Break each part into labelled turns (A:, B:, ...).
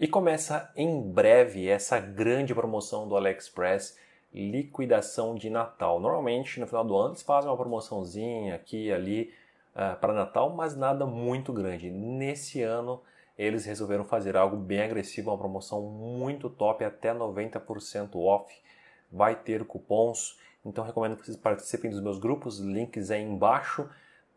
A: E começa em breve essa grande promoção do AliExpress, liquidação de Natal. Normalmente no final do ano eles fazem uma promoçãozinha aqui e ali uh, para Natal, mas nada muito grande. Nesse ano eles resolveram fazer algo bem agressivo, uma promoção muito top, até 90% off. Vai ter cupons, então recomendo que vocês participem dos meus grupos, links aí embaixo.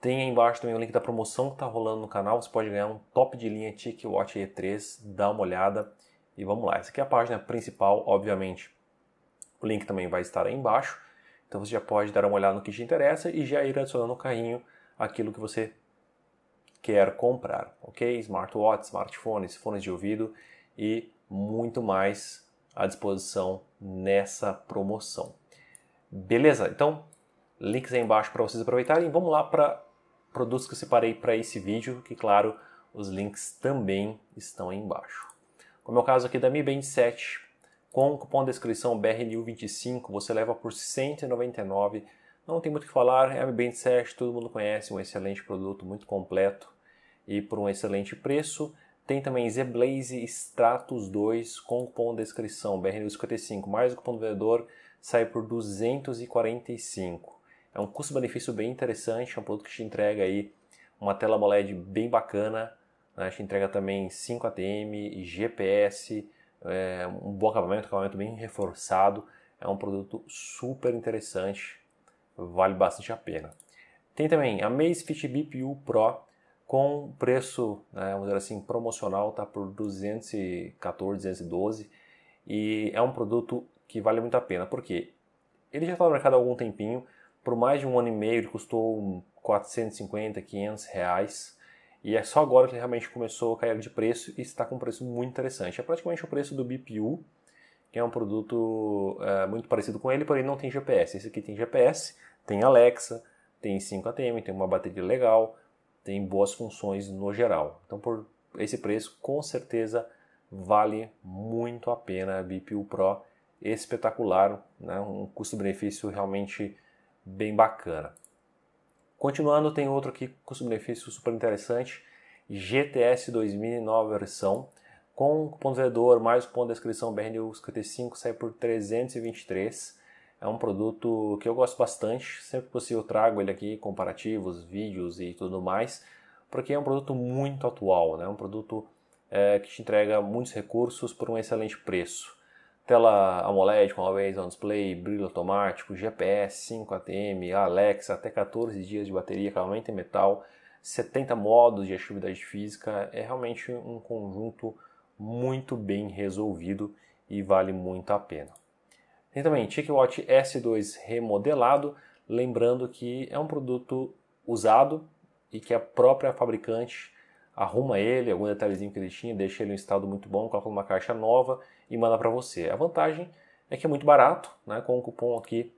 A: Tem aí embaixo também o link da promoção que está rolando no canal. Você pode ganhar um top de linha Watch E3. Dá uma olhada e vamos lá. Essa aqui é a página principal, obviamente. O link também vai estar aí embaixo. Então você já pode dar uma olhada no que te interessa e já ir adicionando no carrinho aquilo que você quer comprar, ok? Smartwatch, smartphones, fones de ouvido e muito mais à disposição nessa promoção. Beleza? Então, links aí embaixo para vocês aproveitarem. Vamos lá para produtos que eu separei para esse vídeo, que claro, os links também estão aí embaixo. Como é o caso aqui da Mi Band 7, com o cupom da descrição brnu 25 você leva por 199. Não tem muito o que falar, é a Mi Band 7, todo mundo conhece, um excelente produto, muito completo e por um excelente preço. Tem também ZBlaze Stratos 2 com cupom da descrição brnu 55 mais o cupom do vendedor sai por 245. É um custo-benefício bem interessante, é um produto que te entrega aí uma tela AMOLED bem bacana, né? te entrega também 5 ATM, GPS, é, um bom acabamento, acabamento bem reforçado. É um produto super interessante, vale bastante a pena. Tem também a Amazfit BPU Pro com preço, né, vamos dizer assim, promocional, tá por 214, 212 e é um produto que vale muito a pena, porque ele já está no mercado há algum tempinho, por mais de um ano e meio ele custou 450, 500 reais. E é só agora que ele realmente começou a cair de preço e está com um preço muito interessante. É praticamente o preço do BPU, que é um produto é, muito parecido com ele, porém não tem GPS. Esse aqui tem GPS, tem Alexa, tem 5 ATM, tem uma bateria legal, tem boas funções no geral. Então por esse preço, com certeza vale muito a pena a BPU Pro, espetacular, né? um custo-benefício realmente bem bacana. Continuando, tem outro aqui com benefício super interessante, GTS nova versão, com cupom vendedor mais cupom da descrição BRNU55 sai por 323. É um produto que eu gosto bastante, sempre que possível trago ele aqui, comparativos, vídeos e tudo mais, porque é um produto muito atual, né? É um produto é, que te entrega muitos recursos por um excelente preço tela AMOLED com Always On Display, brilho automático, GPS, 5 ATM, Alexa, até 14 dias de bateria, acabamento em metal, 70 modos de atividade física, é realmente um conjunto muito bem resolvido e vale muito a pena. Tem também TicWatch S2 remodelado, lembrando que é um produto usado e que a própria fabricante arruma ele, algum detalhezinho que ele tinha, deixa ele em um estado muito bom, coloca numa caixa nova e manda para você. A vantagem é que é muito barato, né? com o cupom aqui,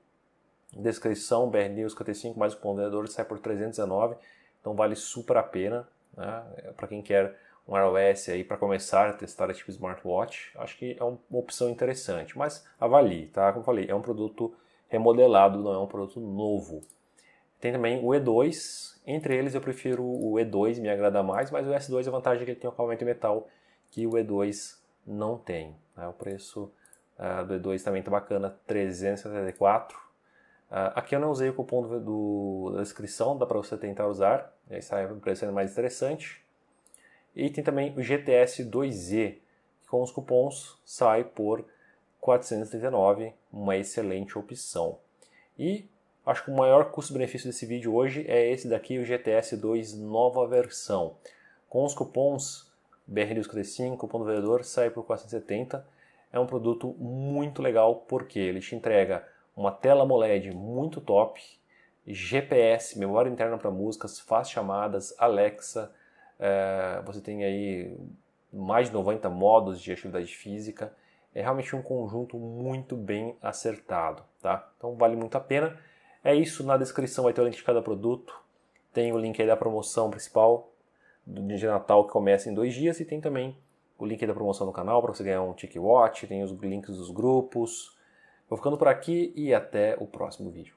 A: descrição, BRNews55, mais o cupom vendedor, sai por 319, então vale super a pena, né? É, para quem quer um iOS aí para começar a testar esse tipo de smartwatch, acho que é uma opção interessante, mas avalie, tá? Como eu falei, é um produto remodelado, não é um produto novo. Tem também o E2, entre eles eu prefiro o E2, me agrada mais, mas o S2 a vantagem é que ele tem um acabamento em metal que o E2 não tem. Né? O preço uh, do E2 também está bacana, 374. Uh, ah, aqui eu não usei o cupom do, do da descrição, dá para você tentar usar, aí sai o preço ainda mais interessante. E tem também o GTS 2E, que com os cupons sai por 439, uma excelente opção. E Acho que o maior custo-benefício desse vídeo hoje é esse daqui, o GTS 2 nova versão. Com os cupons br 45 cupom do vendedor, sai por 470. É um produto muito legal porque ele te entrega uma tela AMOLED muito top, GPS, memória interna para músicas, faz chamadas, Alexa, é, você tem aí mais de 90 modos de atividade física. É realmente um conjunto muito bem acertado, tá? Então vale muito a pena. É isso, na descrição vai ter o link de cada produto, tem o link aí da promoção principal do dia de Natal que começa em dois dias e tem também o link da promoção no canal para você ganhar um Tick Watch, tem os links dos grupos. Vou ficando por aqui e até o próximo vídeo.